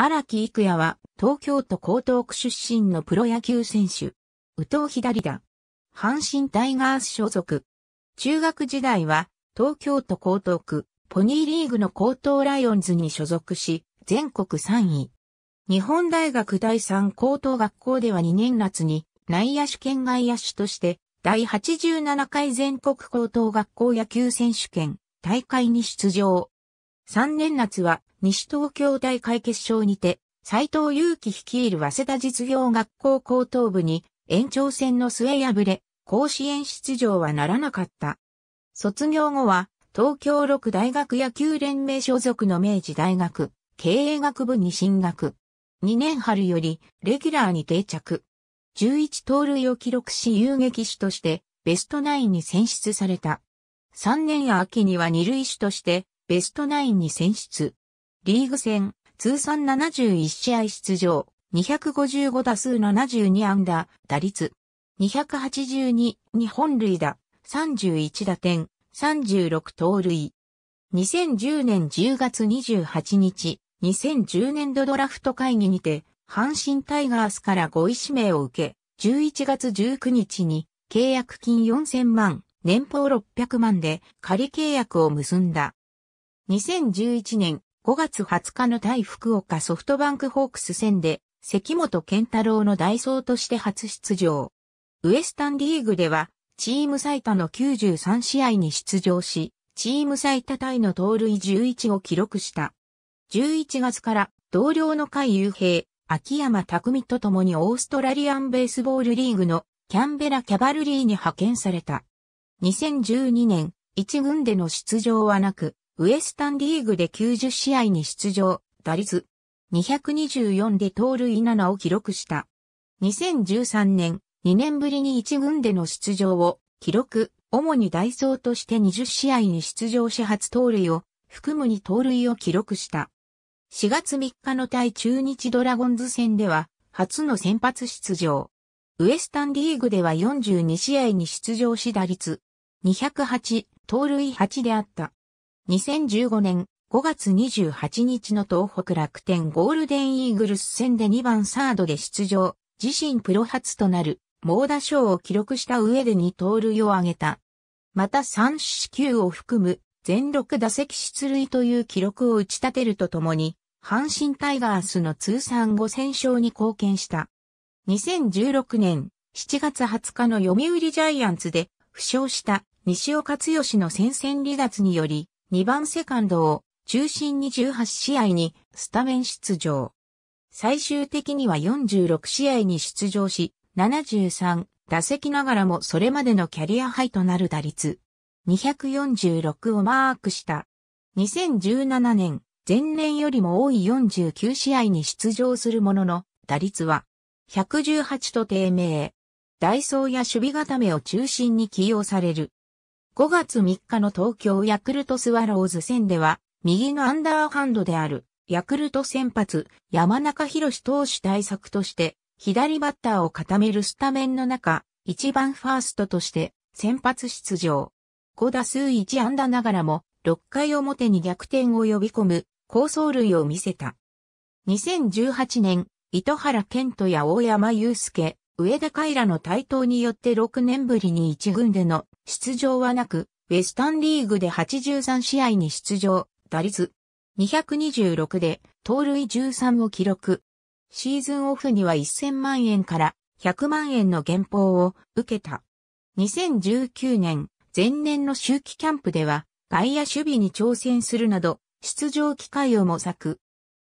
荒木育也は東京都江東区出身のプロ野球選手。宇藤左だ。阪神タイガース所属。中学時代は東京都江東区ポニーリーグの江東ライオンズに所属し、全国3位。日本大学第3高等学校では2年夏に内野手兼外野手として第87回全国高等学校野球選手権大会に出場。3年夏は西東京大会決勝にて、斎藤祐樹率いる早稲田実業学校高等部に延長戦の末敗れ、甲子園出場はならなかった。卒業後は東京六大学野球連盟所属の明治大学経営学部に進学。2年春よりレギュラーに定着。11盗塁を記録し遊撃手としてベストナインに選出された。3年秋には二塁手としてベスト9に選出。リーグ戦、通算71試合出場、255打数72安打、打率、282、日本塁打、31打点、36盗塁。2010年10月28日、2010年度ドラフト会議にて、阪神タイガースから5位指名を受け、11月19日に契約金4000万、年俸600万で仮契約を結んだ。2011年5月20日の対福岡ソフトバンクホークス戦で、関本健太郎の代走として初出場。ウエスタンリーグでは、チーム最多の93試合に出場し、チーム最多タイの盗塁11を記録した。11月から同僚の海雄平、秋山匠と共にオーストラリアンベースボールリーグのキャンベラキャバルリーに派遣された。2012年、一軍での出場はなく、ウエスタンリーグで90試合に出場、打率224で盗塁7を記録した。2013年、2年ぶりに1軍での出場を記録、主にダイソーとして20試合に出場し初盗塁を含むに盗塁を記録した。4月3日の対中日ドラゴンズ戦では初の先発出場。ウエスタンリーグでは42試合に出場し打率208、盗塁8であった。2015年5月28日の東北楽天ゴールデンイーグルス戦で2番サードで出場、自身プロ初となる猛打賞を記録した上で2盗塁を挙げた。また3四球を含む全6打席出塁という記録を打ち立てるとともに、阪神タイガースの通算5000勝に貢献した。2016年7月20日の読売ジャイアンツで負傷した西尾克義の戦線離脱により、2番セカンドを中心に18試合にスタメン出場。最終的には46試合に出場し、73打席ながらもそれまでのキャリアハイとなる打率246をマークした。2017年、前年よりも多い49試合に出場するものの、打率は118と低迷。ダイソーや守備固めを中心に起用される。5月3日の東京ヤクルトスワローズ戦では、右のアンダーハンドである、ヤクルト先発、山中博士投手対策として、左バッターを固めるスタメンの中、1番ファーストとして、先発出場。5打数1安打ながらも、6回表に逆転を呼び込む、高走塁を見せた。2018年、糸原健人や大山祐介、上田海らの台頭によって6年ぶりに一軍での出場はなく、ウェスタンリーグで83試合に出場、打率226で盗塁13を記録。シーズンオフには1000万円から100万円の減俸を受けた。2019年、前年の秋季キャンプでは外野守備に挑戦するなど出場機会を模索。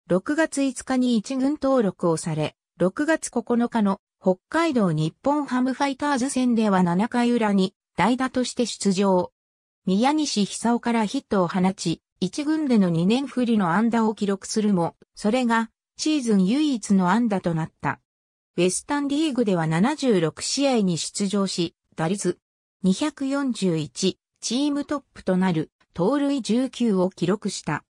6月5日に1軍登録をされ、6月9日の北海道日本ハムファイターズ戦では7回裏に代打として出場。宮西久夫からヒットを放ち、一軍での2年振りの安打を記録するも、それがシーズン唯一の安打となった。ウェスタンリーグでは76試合に出場し、打率241チームトップとなる盗塁19を記録した。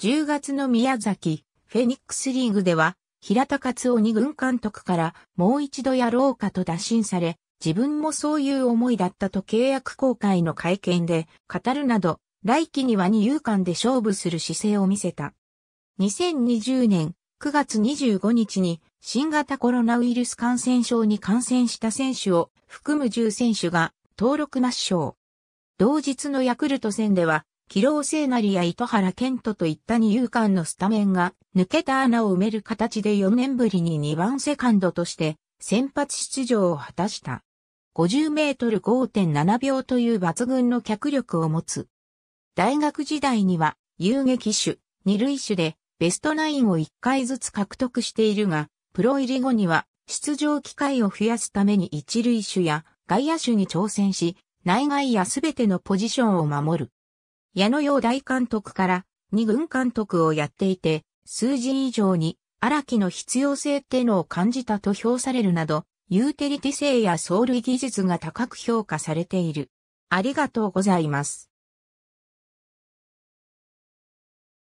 10月の宮崎フェニックスリーグでは平田勝夫2。軍監督からもう一度やろうかと打診され、自分もそういう思いだったと契約公開の会見で語るなど、来季には二遊間で勝負する姿勢を見せた。2020年9月25日に新型コロナウイルス感染症に感染した選手を含む10選手が登録抹消。同日のヤクルト戦では、キロ聖成や糸原健人といった二遊間のスタメンが抜けた穴を埋める形で4年ぶりに2番セカンドとして先発出場を果たした。50メートル5.7秒という抜群の脚力を持つ。大学時代には遊撃手、二塁手でベストナインを1回ずつ獲得しているが、プロ入り後には出場機会を増やすために一塁手や外野手に挑戦し、内外やすべてのポジションを守る。矢野洋大監督から二軍監督をやっていて、数字以上に荒木の必要性ってのを感じたと評されるなど、ユーティリティ性や走塁技術が高く評価されている。ありがとうございます。